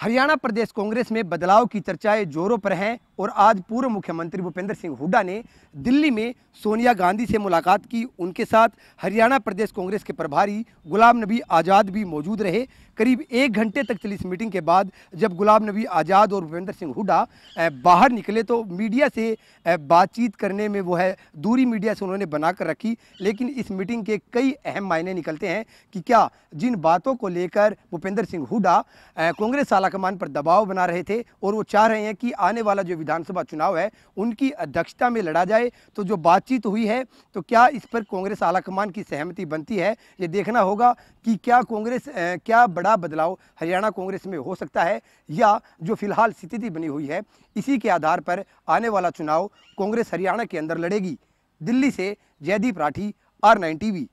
हरियाणा प्रदेश कांग्रेस में बदलाव की चर्चाएं जोरों पर हैं और आज पूर्व मुख्यमंत्री भूपेंद्र सिंह हुड्डा ने दिल्ली में सोनिया गांधी से मुलाकात की उनके साथ हरियाणा प्रदेश कांग्रेस के प्रभारी गुलाम नबी आज़ाद भी मौजूद रहे करीब एक घंटे तक चली इस मीटिंग के बाद जब गुलाम नबी आज़ाद और भूपेंद्र सिंह हुड्डा बाहर निकले तो मीडिया से बातचीत करने में वो है दूरी मीडिया से उन्होंने बनाकर रखी लेकिन इस मीटिंग के कई अहम मायने निकलते हैं कि क्या जिन बातों को लेकर भूपेंद्र सिंह हुडा कांग्रेस आलाकमान पर दबाव बना रहे थे और वो चाह रहे हैं कि आने वाला जो विधानसभा चुनाव है उनकी अध्यक्षता में लड़ा जाए तो जो बातचीत हुई है तो क्या इस पर कांग्रेस आलाकमान की सहमति बनती है ये देखना होगा कि क्या कांग्रेस क्या बड़ा बदलाव हरियाणा कांग्रेस में हो सकता है या जो फिलहाल स्थिति बनी हुई है इसी के आधार पर आने वाला चुनाव कांग्रेस हरियाणा के अंदर लड़ेगी दिल्ली से Jaideep Rathi R nine TV